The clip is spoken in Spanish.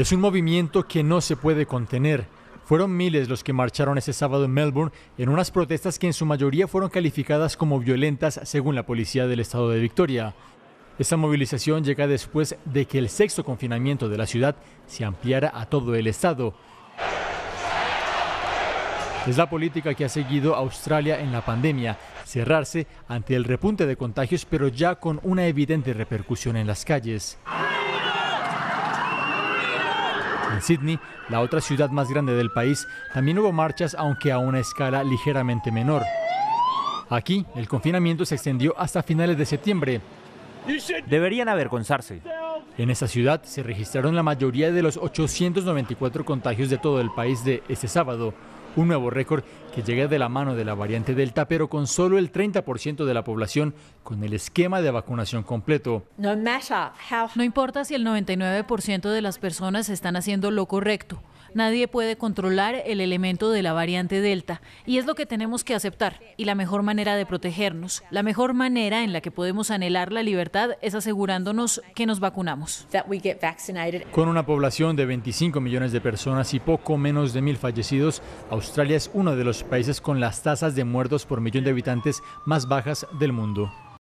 Es un movimiento que no se puede contener. Fueron miles los que marcharon ese sábado en Melbourne en unas protestas que en su mayoría fueron calificadas como violentas según la policía del estado de Victoria. Esta movilización llega después de que el sexto confinamiento de la ciudad se ampliara a todo el estado. Es la política que ha seguido Australia en la pandemia, cerrarse ante el repunte de contagios pero ya con una evidente repercusión en las calles en Sydney, la otra ciudad más grande del país, también hubo marchas, aunque a una escala ligeramente menor. Aquí, el confinamiento se extendió hasta finales de septiembre. Deberían avergonzarse. En esa ciudad se registraron la mayoría de los 894 contagios de todo el país de este sábado. Un nuevo récord que llega de la mano de la variante Delta, pero con solo el 30% de la población con el esquema de vacunación completo. No importa si el 99% de las personas están haciendo lo correcto Nadie puede controlar el elemento de la variante Delta y es lo que tenemos que aceptar y la mejor manera de protegernos. La mejor manera en la que podemos anhelar la libertad es asegurándonos que nos vacunamos. Con una población de 25 millones de personas y poco menos de mil fallecidos, Australia es uno de los países con las tasas de muertos por millón de habitantes más bajas del mundo.